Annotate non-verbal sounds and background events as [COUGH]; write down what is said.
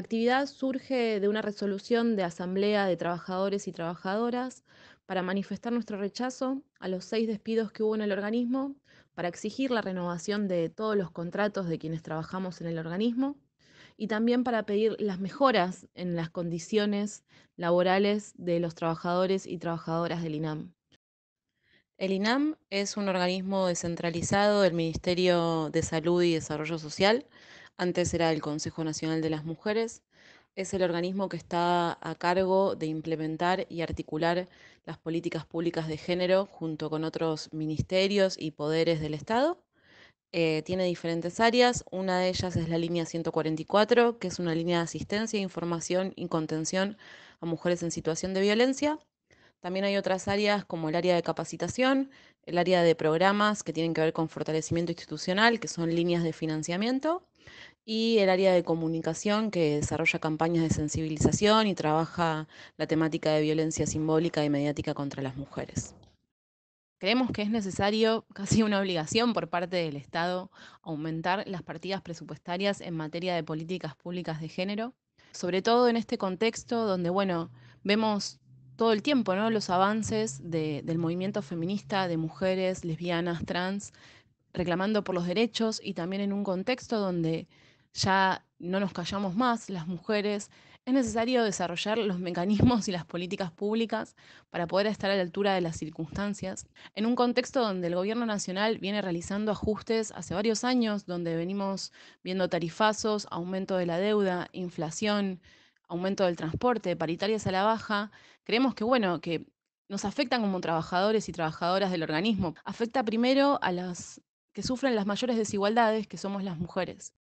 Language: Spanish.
La actividad surge de una resolución de Asamblea de Trabajadores y Trabajadoras para manifestar nuestro rechazo a los seis despidos que hubo en el organismo, para exigir la renovación de todos los contratos de quienes trabajamos en el organismo y también para pedir las mejoras en las condiciones laborales de los trabajadores y trabajadoras del INAM. El INAM es un organismo descentralizado del Ministerio de Salud y Desarrollo Social antes era el Consejo Nacional de las Mujeres, es el organismo que está a cargo de implementar y articular las políticas públicas de género junto con otros ministerios y poderes del Estado. Eh, tiene diferentes áreas, una de ellas es la línea 144, que es una línea de asistencia, información y contención a mujeres en situación de violencia. También hay otras áreas como el área de capacitación, el área de programas que tienen que ver con fortalecimiento institucional, que son líneas de financiamiento, y el área de comunicación que desarrolla campañas de sensibilización y trabaja la temática de violencia simbólica y mediática contra las mujeres. Creemos que es necesario, [LAUGHS] casi una obligación por parte del Estado, aumentar las partidas presupuestarias en materia de políticas públicas de género, sobre todo en este contexto donde, bueno, vemos todo el tiempo los avances del movimiento feminista de mujeres, lesbianas, trans, reclamando por los derechos y también en un contexto donde ya no nos callamos más las mujeres, es necesario desarrollar los mecanismos y las políticas públicas para poder estar a la altura de las circunstancias, en un contexto donde el gobierno nacional viene realizando ajustes hace varios años, donde venimos viendo tarifazos, aumento de la deuda, inflación, aumento del transporte, paritarias a la baja, creemos que bueno, que nos afectan como trabajadores y trabajadoras del organismo. Afecta primero a las que sufren las mayores desigualdades, que somos las mujeres.